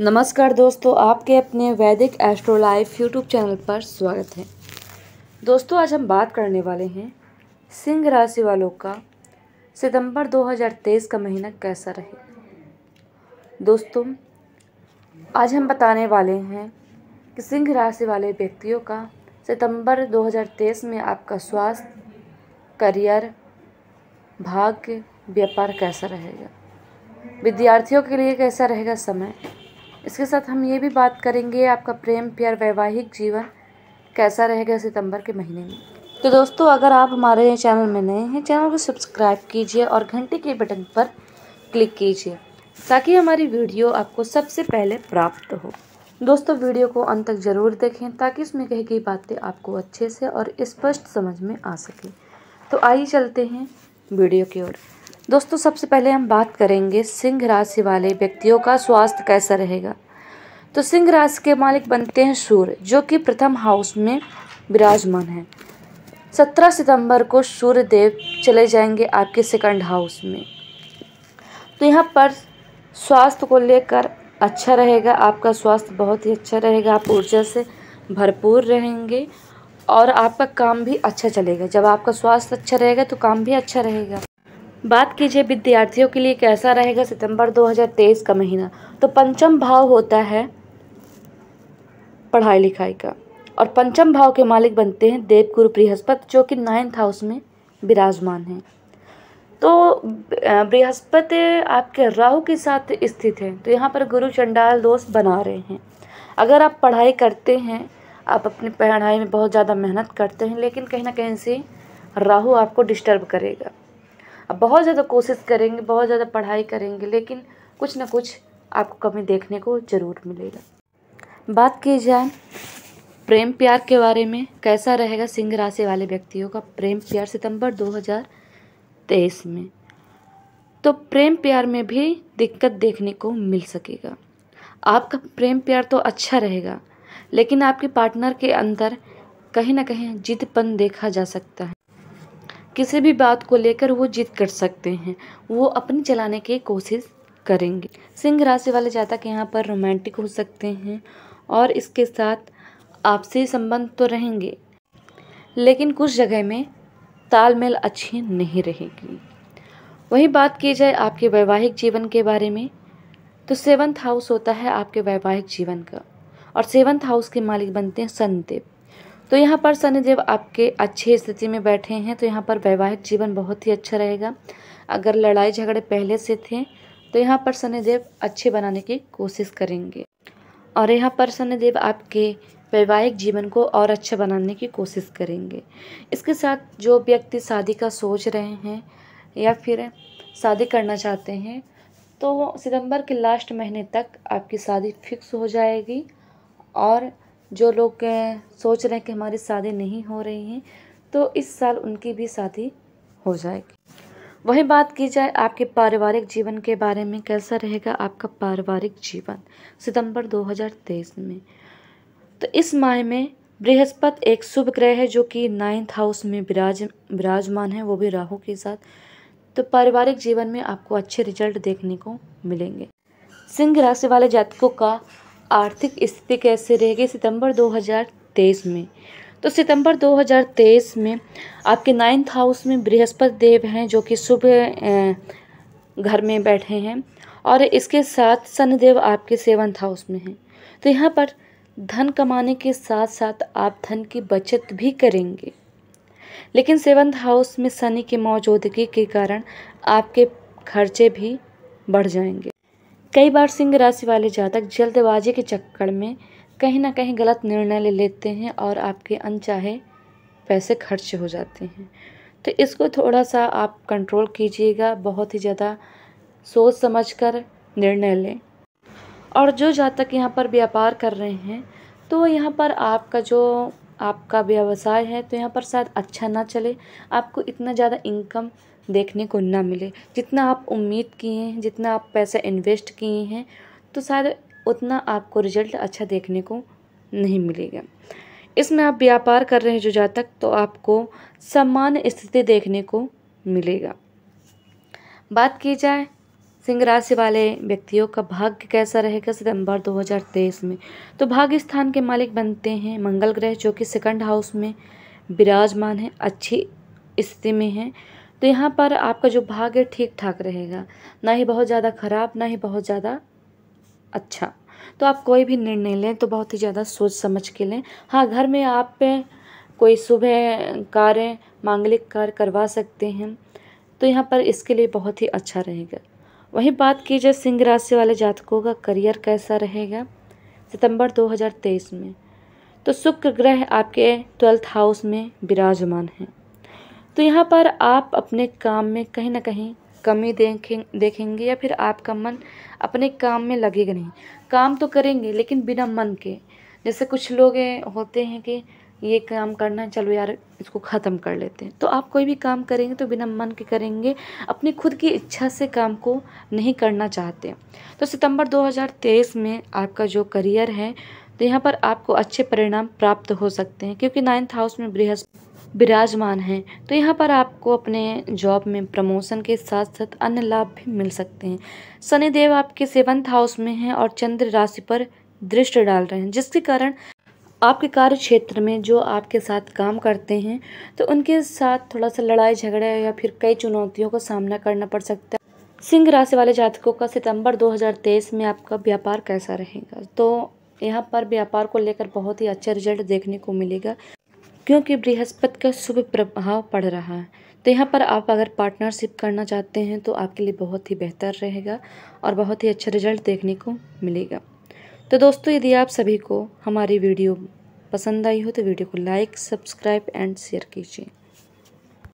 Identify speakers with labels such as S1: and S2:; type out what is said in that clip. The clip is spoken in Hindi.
S1: नमस्कार दोस्तों आपके अपने वैदिक एस्ट्रो लाइफ यूट्यूब चैनल पर स्वागत है दोस्तों आज हम बात करने वाले हैं सिंह राशि वालों का सितंबर 2023 का महीना कैसा रहे दोस्तों आज हम बताने वाले हैं कि सिंह राशि वाले व्यक्तियों का सितंबर 2023 में आपका स्वास्थ्य करियर भाग्य व्यापार कैसा रहेगा विद्यार्थियों के लिए कैसा रहेगा समय इसके साथ हम ये भी बात करेंगे आपका प्रेम प्यार वैवाहिक जीवन कैसा रहेगा सितंबर के महीने में तो दोस्तों अगर आप हमारे चैनल में नए हैं चैनल को सब्सक्राइब कीजिए और घंटे के बटन पर क्लिक कीजिए ताकि हमारी वीडियो आपको सबसे पहले प्राप्त हो दोस्तों वीडियो को अंत तक ज़रूर देखें ताकि इसमें कही गई बातें आपको अच्छे से और स्पष्ट समझ में आ सके तो आइए चलते हैं वीडियो की ओर दोस्तों सबसे पहले हम बात करेंगे सिंह राशि वाले व्यक्तियों का स्वास्थ्य कैसा रहेगा तो सिंह राशि के मालिक बनते हैं सूर्य जो कि प्रथम हाउस में विराजमान है सत्रह सितंबर को सूर्य देव चले जाएंगे आपके सेकंड हाउस में तो यहाँ पर स्वास्थ्य को लेकर अच्छा रहेगा आपका स्वास्थ्य बहुत ही अच्छा रहेगा आप ऊर्जा से भरपूर रहेंगे और आपका काम भी अच्छा चलेगा जब आपका स्वास्थ्य अच्छा रहेगा तो काम भी अच्छा रहेगा बात कीजिए विद्यार्थियों के लिए कैसा रहेगा सितंबर 2023 का महीना तो पंचम भाव होता है पढ़ाई लिखाई का और पंचम भाव के मालिक बनते हैं देवगुरु बृहस्पति जो कि नाइन्थ हाउस में विराजमान हैं तो बृहस्पति आपके राहु के साथ स्थित हैं तो यहाँ पर गुरु चंडाल दोष बना रहे हैं अगर आप पढ़ाई करते हैं आप अपनी पढ़ाई में बहुत ज़्यादा मेहनत करते हैं लेकिन कहीं ना कहीं से राहु आपको डिस्टर्ब करेगा अब बहुत ज़्यादा कोशिश करेंगे बहुत ज़्यादा पढ़ाई करेंगे लेकिन कुछ ना कुछ आपको कमी देखने को ज़रूर मिलेगा बात की जाए प्रेम प्यार के बारे में कैसा रहेगा सिंह राशि वाले व्यक्तियों का प्रेम प्यार सितंबर 2023 में तो प्रेम प्यार में भी दिक्कत देखने को मिल सकेगा आपका प्रेम प्यार तो अच्छा रहेगा लेकिन आपके पार्टनर के अंदर कहीं ना कहीं जिदपन देखा जा सकता है किसी भी बात को लेकर वो जीत कर सकते हैं वो अपनी चलाने की कोशिश करेंगे सिंह राशि वाले जातक यहाँ पर रोमांटिक हो सकते हैं और इसके साथ आपसी संबंध तो रहेंगे लेकिन कुछ जगह में तालमेल अच्छी नहीं रहेगी वही बात की जाए आपके वैवाहिक जीवन के बारे में तो सेवन्थ हाउस होता है आपके वैवाहिक जीवन का और सेवन्थ हाउस के मालिक बनते हैं संदेव तो यहाँ पर शनिदेव आपके अच्छी स्थिति में बैठे हैं तो यहाँ पर वैवाहिक जीवन बहुत ही अच्छा रहेगा अगर लड़ाई झगड़े पहले से थे तो यहाँ पर शनिदेव अच्छे बनाने की कोशिश करेंगे और यहाँ पर शनिदेव आपके वैवाहिक जीवन को और अच्छा बनाने की कोशिश करेंगे इसके साथ जो व्यक्ति शादी का सोच रहे हैं या फिर शादी करना चाहते हैं तो सितंबर के लास्ट महीने तक आपकी शादी फिक्स हो जाएगी और जो लोग सोच रहे हैं कि हमारी शादी नहीं हो रही है तो इस साल उनकी भी शादी हो जाएगी वही बात की जाए आपके पारिवारिक जीवन के बारे में कैसा रहेगा आपका पारिवारिक जीवन सितंबर 2023 में तो इस माह में बृहस्पति एक शुभ ग्रह है जो कि नाइन्थ हाउस में विराज विराजमान है वो भी राहु के साथ तो पारिवारिक जीवन में आपको अच्छे रिजल्ट देखने को मिलेंगे सिंह राशि वाले जातकों का आर्थिक स्थिति कैसे रहेगी सितंबर 2023 में तो सितंबर 2023 में आपके नाइन्थ हाउस में बृहस्पति देव हैं जो कि शुभ घर में बैठे हैं और इसके साथ शनिदेव आपके सेवन्थ हाउस में हैं तो यहाँ पर धन कमाने के साथ साथ आप धन की बचत भी करेंगे लेकिन सेवन्थ हाउस में शनि की मौजूदगी के कारण आपके खर्चे भी बढ़ जाएंगे कई बार सिंह राशि वाले जातक जल्दबाजी के चक्कर में कहीं ना कहीं गलत निर्णय ले लेते हैं और आपके अनचाहे पैसे खर्च हो जाते हैं तो इसको थोड़ा सा आप कंट्रोल कीजिएगा बहुत ही ज़्यादा सोच समझ कर निर्णय लें और जो जातक यहाँ पर व्यापार कर रहे हैं तो यहाँ पर आपका जो आपका व्यवसाय है तो यहाँ पर शायद अच्छा ना चले आपको इतना ज़्यादा इनकम देखने को ना मिले जितना आप उम्मीद किए हैं जितना आप पैसा इन्वेस्ट किए हैं तो शायद उतना आपको रिजल्ट अच्छा देखने को नहीं मिलेगा इसमें आप व्यापार कर रहे हैं जो जातक तो आपको सामान्य स्थिति देखने को मिलेगा बात की जाए सिंह राशि वाले व्यक्तियों का भाग्य कैसा रहेगा सितंबर 2023 में तो भाग्य स्थान के मालिक बनते हैं मंगल ग्रह जो कि सेकंड हाउस में विराजमान है अच्छी स्थिति में है तो यहाँ पर आपका जो भाग्य ठीक ठाक रहेगा ना ही बहुत ज़्यादा ख़राब ना ही बहुत ज़्यादा अच्छा तो आप कोई भी निर्णय लें तो बहुत ही ज़्यादा सोच समझ के लें हाँ घर में आप पे कोई सुबह कार्य मांगलिक कार्य करवा सकते हैं तो यहाँ पर इसके लिए बहुत ही अच्छा रहेगा वहीं बात की जाए सिंह राशि वाले जातकों का करियर कैसा रहेगा सितंबर 2023 में तो शुक्र ग्रह आपके ट्वेल्थ हाउस में विराजमान है तो यहाँ पर आप अपने काम में कहीं ना कहीं कमी देखें देखेंगे या फिर आपका मन अपने काम में लगेगा नहीं काम तो करेंगे लेकिन बिना मन के जैसे कुछ लोग होते हैं कि ये काम करना है चलो यार इसको ख़त्म कर लेते हैं तो आप कोई भी काम करेंगे तो बिना मन के करेंगे अपनी खुद की इच्छा से काम को नहीं करना चाहते तो सितंबर 2023 में आपका जो करियर है तो यहाँ पर आपको अच्छे परिणाम प्राप्त हो सकते हैं क्योंकि नाइन्थ हाउस में बृहस्पति विराजमान हैं तो यहाँ पर आपको अपने जॉब में प्रमोशन के साथ साथ अन्य लाभ भी मिल सकते हैं शनिदेव आपके सेवंथ हाउस में हैं और चंद्र राशि पर दृष्टि डाल रहे हैं जिसके कारण आपके कार्य क्षेत्र में जो आपके साथ काम करते हैं तो उनके साथ थोड़ा सा लड़ाई झगड़ा या फिर कई चुनौतियों का सामना करना पड़ सकता है सिंह राशि वाले जातकों का सितंबर 2023 में आपका व्यापार कैसा रहेगा तो यहाँ पर व्यापार को लेकर बहुत ही अच्छा रिजल्ट देखने को मिलेगा क्योंकि बृहस्पति का शुभ प्रभाव पड़ रहा है तो यहाँ पर आप अगर पार्टनरशिप करना चाहते हैं तो आपके लिए बहुत ही बेहतर रहेगा और बहुत ही अच्छा रिजल्ट देखने को मिलेगा तो दोस्तों यदि आप सभी को हमारी वीडियो पसंद आई हो तो वीडियो को लाइक सब्सक्राइब एंड शेयर कीजिए